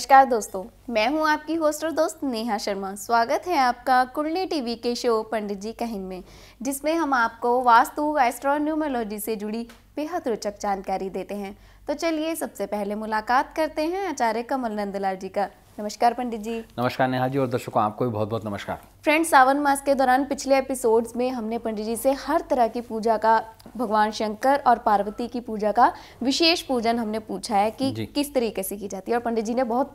नमस्कार दोस्तों मैं हूं आपकी होस्ट और दोस्त नेहा शर्मा स्वागत है आपका कुंडली टीवी के शो पंडित जी कहन में जिसमें हम आपको वास्तु एस्ट्रोन्यूमोलॉजी से जुड़ी बेहद रोचक जानकारी देते हैं तो चलिए सबसे पहले मुलाकात करते हैं आचार्य कमल नंदलाल जी का नमस्कार पंडित जी नमस्कार नेहा जी और दर्शकों आपको भी बहुत बहुत नमस्कार फ्रेंड्स सावन मास के दौरान पिछले एपिसोड्स में हमने पंडित जी से हर तरह की पूजा का भगवान शंकर और पार्वती की पूजा का विशेष पूजन हमने पूछा है कि किस तरीके से की जाती है और पंडित जी ने बहुत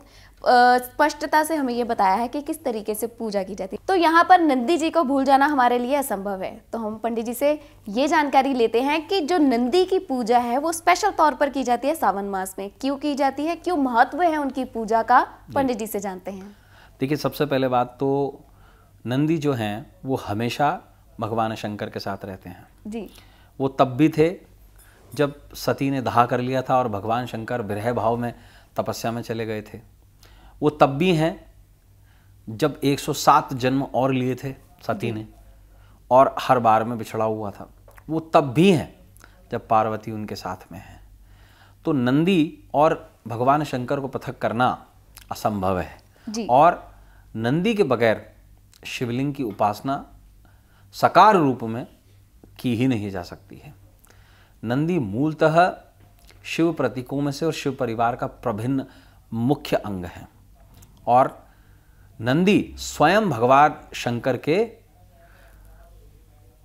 स्पष्टता से हमें ये बताया है कि किस तरीके से पूजा की जाती है तो यहाँ पर नंदी जी को भूल जाना हमारे लिए असंभव है तो हम पंडित जी से ये जानकारी लेते हैं कि जो नंदी की पूजा है वो स्पेशल तौर पर की जाती है जाती है सावन मास में क्यों की जाती है क्यों महत्व है उनकी पूजा का पंडित जी से जानते हैं देखिए सबसे पहले बात तो नंदी जो हैं वो हमेशा भगवान शंकर के साथ रहते हैं जी वो तब भी थे जब सती ने दहा कर लिया था और भगवान शंकर विरह भाव में तपस्या में चले गए थे वो तब भी हैं जब 107 जन्म और लिए थे सती ने और हर बार में बिछड़ा हुआ था वो तब भी हैं जब पार्वती उनके साथ में है तो नंदी और भगवान शंकर को पृथक करना असंभव है जी। और नंदी के बगैर शिवलिंग की उपासना सकार रूप में की ही नहीं जा सकती है नंदी मूलतः शिव प्रतीकों में से और शिव परिवार का प्रभिन्न मुख्य अंग है और नंदी स्वयं भगवान शंकर के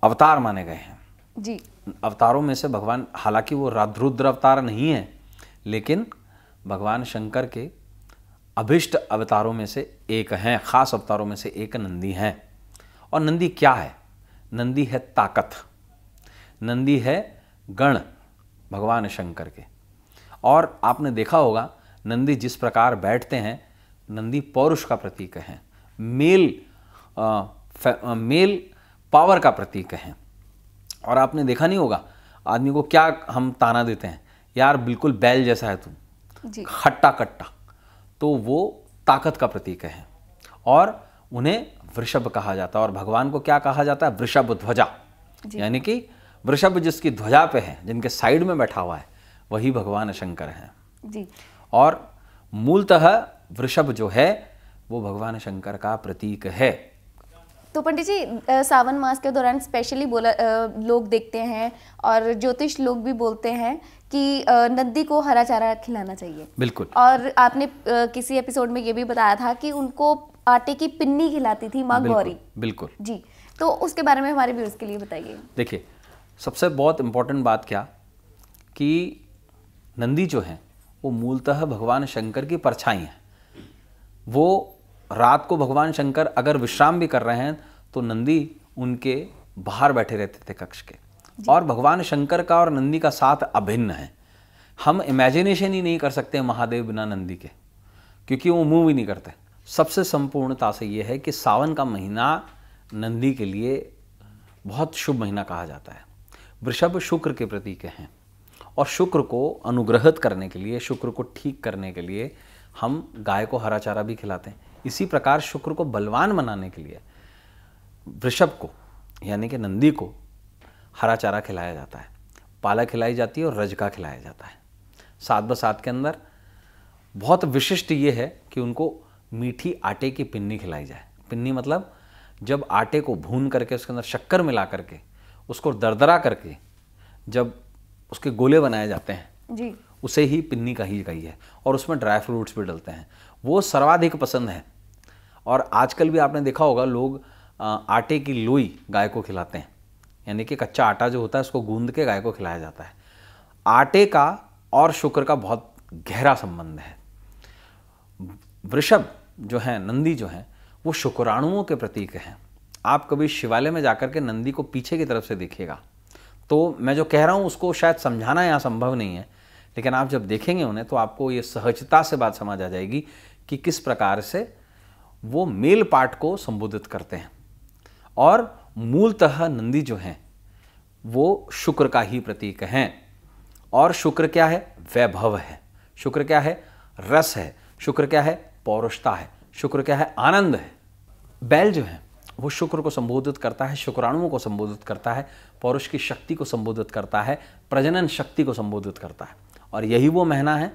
अवतार माने गए हैं जी अवतारों में से भगवान हालांकि वो रुद्र अवतार नहीं है लेकिन भगवान शंकर के अभिष्ट अवतारों में से एक हैं खास अवतारों में से एक नंदी हैं और नंदी क्या है नंदी है ताकत नंदी है गण भगवान शंकर के और आपने देखा होगा नंदी जिस प्रकार बैठते हैं नंदी पौरुष का प्रतीक है मेल आ, मेल पावर का प्रतीक है और आपने देखा नहीं होगा आदमी को क्या हम ताना देते हैं यार बिल्कुल बैल जैसा है तुम खट्टा कट्टा तो वो ताकत का प्रतीक है और उन्हें वृषभ कहा जाता है और भगवान को क्या कहा जाता है वृषभ ध्वजा यानी कि वृषभ जिसकी ध्वजा पे है जिनके साइड में बैठा हुआ है वही भगवान शंकर हैं जी और मूलतः वृषभ जो है वो भगवान शंकर का प्रतीक है तो पंडित जी आ, सावन मास के दौरान स्पेशली बोला आ, लोग देखते हैं और ज्योतिष लोग भी बोलते हैं कि नदी को हरा चारा खिलाना चाहिए बिल्कुल और आपने किसी एपिसोड में ये भी बताया था कि उनको आटे की पिन्नी खिलाती थी माँ गौरी बिल्कुल जी तो उसके बारे में हमारे व्यूज़ के लिए बताइए देखिए सबसे बहुत इम्पोर्टेंट बात क्या कि नंदी जो है वो मूलतः भगवान शंकर की परछाई है वो रात को भगवान शंकर अगर विश्राम भी कर रहे हैं तो नंदी उनके बाहर बैठे रहते थे कक्ष के और भगवान शंकर का और नंदी का साथ अभिन्न है हम इमेजिनेशन ही नहीं कर सकते महादेव बिना नंदी के क्योंकि वो मूव ही नहीं करते सबसे संपूर्णता से ये है कि सावन का महीना नंदी के लिए बहुत शुभ महीना कहा जाता है वृषभ शुक्र के प्रतीक हैं और शुक्र को अनुग्रहित करने के लिए शुक्र को ठीक करने के लिए हम गाय को हरा चारा भी खिलाते हैं इसी प्रकार शुक्र को बलवान बनाने के लिए वृषभ को यानी कि नंदी को हरा चारा खिलाया जाता है पाला खिलाई जाती है और रजका खिलाया जाता है सात ब सात के अंदर बहुत विशिष्ट ये है कि उनको मीठी आटे की पिन्नी खिलाई जाए पिन्नी मतलब जब आटे को भून करके उसके अंदर शक्कर मिला करके उसको दरदरा करके जब उसके गोले बनाए जाते हैं जी उसे ही पिन्नी कही गई है और उसमें ड्राई फ्रूट्स भी डलते हैं वो सर्वाधिक पसंद है और आजकल भी आपने देखा होगा लोग आटे की लोई गाय को खिलाते हैं यानी कि कच्चा आटा जो होता है उसको गूंद के गाय को खिलाया जाता है आटे का और शुक्र का बहुत गहरा संबंध है वृषभ जो है नंदी जो है वो शुक्राणुओं के प्रतीक हैं आप कभी शिवालय में जाकर के नंदी को पीछे की तरफ से देखिएगा तो मैं जो कह रहा हूँ उसको शायद समझाना यहाँ संभव नहीं है लेकिन आप जब देखेंगे उन्हें तो आपको ये सहजता से बात समझ आ जाएगी कि किस प्रकार से वो मेल पार्ट को संबोधित करते हैं और मूलतः नंदी जो हैं वो शुक्र का ही प्रतीक हैं और शुक्र क्या है वैभव है शुक्र क्या है रस है शुक्र क्या है पौरुषता है शुक्र क्या है आनंद है बैल जो है वो शुक्र को संबोधित करता है शुक्राणुओं को संबोधित करता है पौरुष की शक्ति को संबोधित करता है प्रजनन शक्ति को संबोधित करता है और यही वो महीना है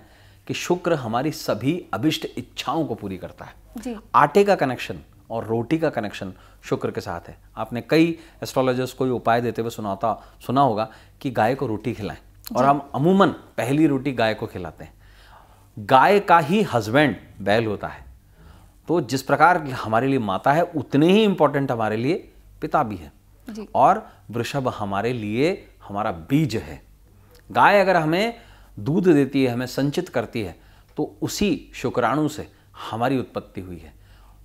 कि शुक्र हमारी सभी अभिष्ट इच्छाओं को पूरी करता है जी। आटे का कनेक्शन और रोटी का कनेक्शन शुक्र के साथ है आपने कई एस्ट्रोलॉजर्स को ये उपाय देते हुए सुनाता सुना होगा कि गाय को रोटी खिलाएं और हम अमूमन पहली रोटी गाय को खिलाते हैं गाय का ही हस्बैंड बैल होता है तो जिस प्रकार हमारे लिए माता है उतने ही इम्पोर्टेंट हमारे लिए पिता भी है और वृषभ हमारे लिए हमारा बीज है गाय अगर हमें दूध देती है हमें संचित करती है तो उसी शुक्राणु से हमारी उत्पत्ति हुई है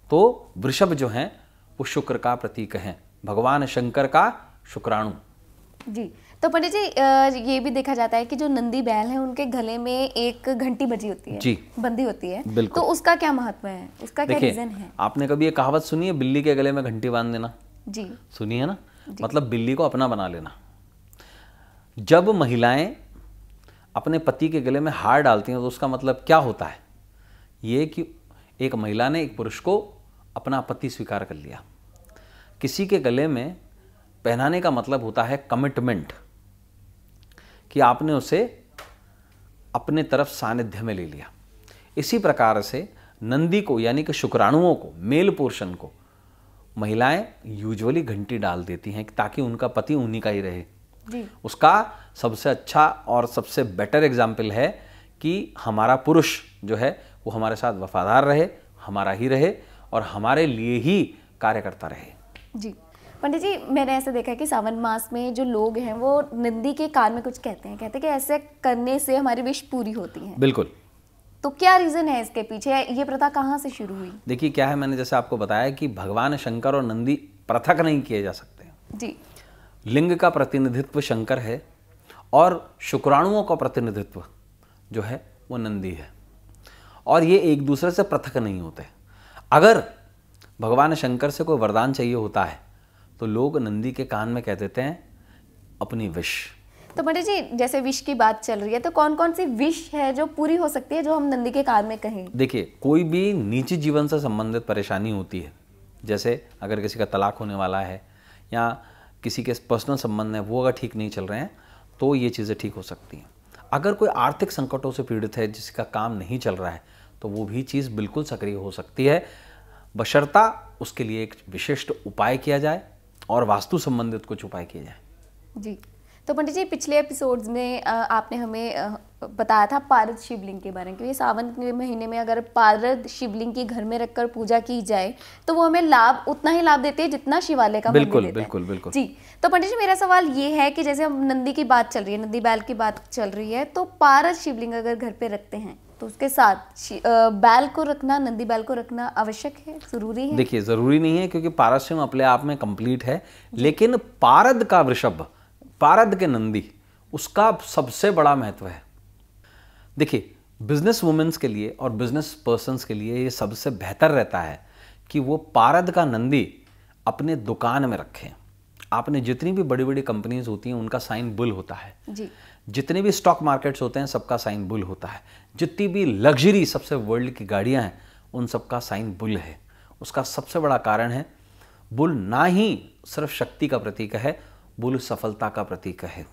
तो वृषभ जो हैं वो शुक्र का प्रतीक हैं भगवान शंकर का शुक्राणु जी तो पंडित जी ये भी देखा जाता है कि जो नंदी बैल है उनके गले में एक घंटी बजी होती है जी बंदी होती है बिल्कुल तो उसका क्या महत्व है उसका क्या रीजन है आपने कभी ये कहावत सुनी है बिल्ली के गले में घंटी बांध देना जी सुनिए ना मतलब बिल्ली को अपना बना लेना जब महिलाएं अपने पति के गले में हार डालती हैं तो उसका मतलब क्या होता है ये कि एक महिला ने एक पुरुष को अपना पति स्वीकार कर लिया किसी के गले में पहनाने का मतलब होता है कमिटमेंट कि आपने उसे अपने तरफ सानिध्य में ले लिया इसी प्रकार से नंदी को यानी कि शुक्राणुओं को मेल पोर्शन को महिलाएं यूजुअली घंटी डाल देती हैं ताकि उनका पति उन्हीं का ही रहे उसका सबसे अच्छा और सबसे बेटर एग्जाम्पल है कि हमारा पुरुष जो है वो हमारे साथ वफादार रहे हमारा ही रहे और हमारे लिए ही कार्य करता रहे जी पंडित जी मैंने ऐसे देखा है कि सावन मास में जो लोग हैं वो नंदी के कान में कुछ कहते हैं कहते हैं कि ऐसे करने से हमारी विश पूरी होती है बिल्कुल तो क्या रीज़न है इसके पीछे ये प्रथा कहाँ से शुरू हुई देखिए क्या है मैंने जैसे आपको बताया कि भगवान शंकर और नंदी पृथक नहीं किए जा सकते जी लिंग का प्रतिनिधित्व शंकर है और शुक्राणुओं का प्रतिनिधित्व जो है वो नंदी है और ये एक दूसरे से पृथक नहीं होते अगर भगवान शंकर से कोई वरदान चाहिए होता है तो लोग नंदी के कान में कह देते हैं अपनी विश तो पंडित जी जैसे विश की बात चल रही है तो कौन कौन सी विश है जो पूरी हो सकती है जो हम नंदी के कान में कहें देखिए कोई भी निजी जीवन से संबंधित परेशानी होती है जैसे अगर किसी का तलाक होने वाला है या किसी के पर्सनल संबंध हैं वो अगर ठीक नहीं चल रहे हैं तो ये चीज़ें ठीक हो सकती हैं अगर कोई आर्थिक संकटों से पीड़ित है जिसका काम नहीं चल रहा है तो वो भी चीज़ बिल्कुल सक्रिय हो सकती है बशर्ता उसके लिए एक विशिष्ट उपाय किया जाए और वास्तु संबंधित कुछ उपाय किए जाए जी तो पंडित जी पिछले एपिसोड्स में आपने हमें बताया था पारद शिवलिंग के बारे में क्योंकि सावन के महीने में अगर पारद शिवलिंग की घर में रखकर पूजा की जाए तो वो हमें लाभ उतना ही लाभ देते हैं जितना शिवालय का बिल्कुल बिल्कुल बिल्कुल जी तो पंडित जी मेरा सवाल ये है कि जैसे हम नंदी की बात चल रही है नंदी बैल की बात चल रही है तो पारद शिवलिंग अगर घर पे रखते हैं तो उसके साथ बैल को रखना नंदी बैल को रखना आवश्यक है जरूरी है देखिए जरूरी नहीं है क्योंकि शिव अपने आप में कंप्लीट है लेकिन पारद का वृषभ पारद के नंदी उसका सबसे बड़ा महत्व है देखिए बिजनेस वुमेंस के लिए और बिजनेस पर्सनस के लिए ये सबसे बेहतर रहता है कि वो पारद का नंदी अपने दुकान में रखें आपने जितनी भी बड़ी बड़ी कंपनीज होती हैं उनका साइन बुल होता है जी जितने भी स्टॉक मार्केट्स होते हैं सबका साइन बुल होता है जितनी भी लग्जरी सबसे वर्ल्ड की गाड़ियां हैं उन सबका साइन बुल है उसका सबसे बड़ा कारण है बुल ना ही सिर्फ शक्ति का प्रतीक है बुल सफलता का प्रतीक है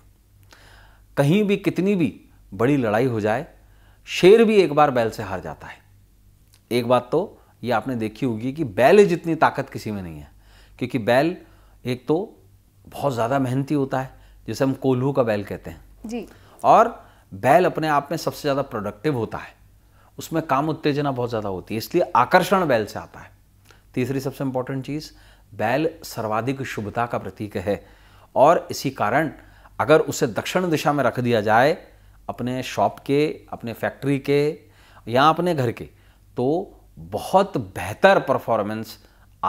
कहीं भी कितनी भी बड़ी लड़ाई हो जाए शेर भी एक बार बैल से हार जाता है एक बात तो ये आपने देखी होगी कि बैल जितनी ताकत किसी में नहीं है क्योंकि बैल एक तो बहुत ज़्यादा मेहनती होता है जिसे हम कोल्हू का बैल कहते हैं जी और बैल अपने आप में सबसे ज़्यादा प्रोडक्टिव होता है उसमें काम उत्तेजना बहुत ज़्यादा होती है इसलिए आकर्षण बैल से आता है तीसरी सबसे इंपॉर्टेंट चीज़ बैल सर्वाधिक शुभता का प्रतीक है और इसी कारण अगर उसे दक्षिण दिशा में रख दिया जाए अपने शॉप के अपने फैक्ट्री के या अपने घर के तो बहुत बेहतर परफॉर्मेंस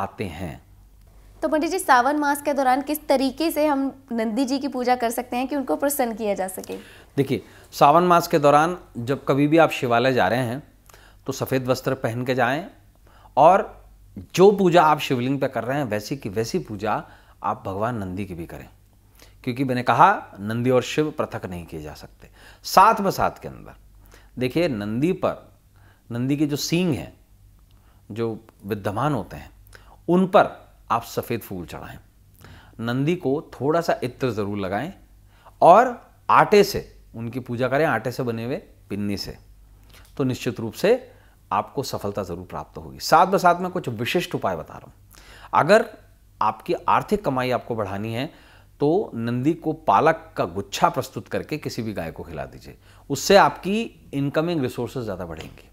आते हैं तो पंडित जी सावन मास के दौरान किस तरीके से हम नंदी जी की पूजा कर सकते हैं कि उनको प्रसन्न किया जा सके देखिए सावन मास के दौरान जब कभी भी आप शिवालय जा रहे हैं तो सफ़ेद वस्त्र पहन के जाएं और जो पूजा आप शिवलिंग पर कर रहे हैं वैसी की वैसी पूजा आप भगवान नंदी की भी करें क्योंकि मैंने कहा नंदी और शिव पृथक नहीं किए जा सकते साथ में साथ के अंदर देखिए नंदी पर नंदी के जो सींग हैं जो विद्यमान होते हैं उन पर आप सफ़ेद फूल चढ़ाएं नंदी को थोड़ा सा इत्र ज़रूर लगाएं और आटे से उनकी पूजा करें आटे से बने हुए पिन्नी से तो निश्चित रूप से आपको सफलता ज़रूर प्राप्त होगी साथ में साथ में कुछ विशिष्ट उपाय बता रहा हूँ अगर आपकी आर्थिक कमाई आपको बढ़ानी है तो नंदी को पालक का गुच्छा प्रस्तुत करके किसी भी गाय को खिला दीजिए उससे आपकी इनकमिंग रिसोर्सेज ज़्यादा बढ़ेंगी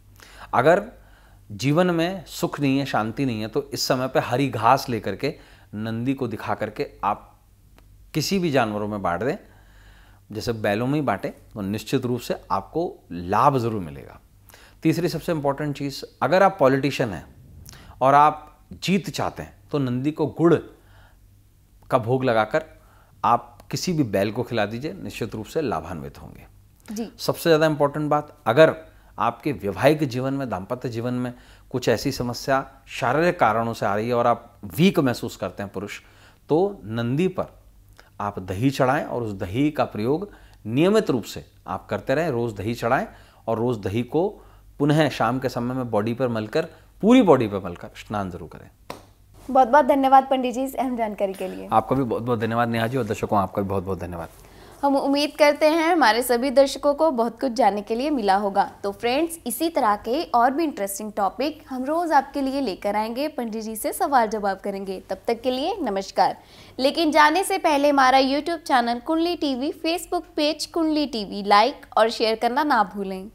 अगर जीवन में सुख नहीं है शांति नहीं है तो इस समय पर हरी घास लेकर के नंदी को दिखा करके आप किसी भी जानवरों में बांट दें जैसे बैलों में ही बांटें तो निश्चित रूप से आपको लाभ ज़रूर मिलेगा तीसरी सबसे इंपॉर्टेंट चीज़ अगर आप पॉलिटिशियन हैं और आप जीत चाहते हैं तो नंदी को गुड़ का भोग लगाकर आप किसी भी बैल को खिला दीजिए निश्चित रूप से लाभान्वित होंगे जी सबसे ज़्यादा इंपॉर्टेंट बात अगर आपके वैवाहिक जीवन में दाम्पत्य जीवन में कुछ ऐसी समस्या शारीरिक कारणों से आ रही है और आप वीक महसूस करते हैं पुरुष तो नंदी पर आप दही चढ़ाएं और उस दही का प्रयोग नियमित रूप से आप करते रहें रोज़ दही चढ़ाएं और रोज़ दही को पुनः शाम के समय में बॉडी पर मलकर पूरी बॉडी पर मलकर स्नान जरूर करें बहुत बहुत धन्यवाद पंडित जी इस अहम जानकारी के लिए आपका भी बहुत बहुत धन्यवाद नेहा जी और दर्शकों आपका भी बहुत बहुत धन्यवाद हम उम्मीद करते हैं हमारे सभी दर्शकों को बहुत कुछ जानने के लिए मिला होगा तो फ्रेंड्स इसी तरह के और भी इंटरेस्टिंग टॉपिक हम रोज़ आपके लिए लेकर आएंगे पंडित जी से सवाल जवाब करेंगे तब तक के लिए नमस्कार लेकिन जाने से पहले हमारा YouTube channel Kundli TV Facebook page Kundli TV like और शेयर करना ना भूलें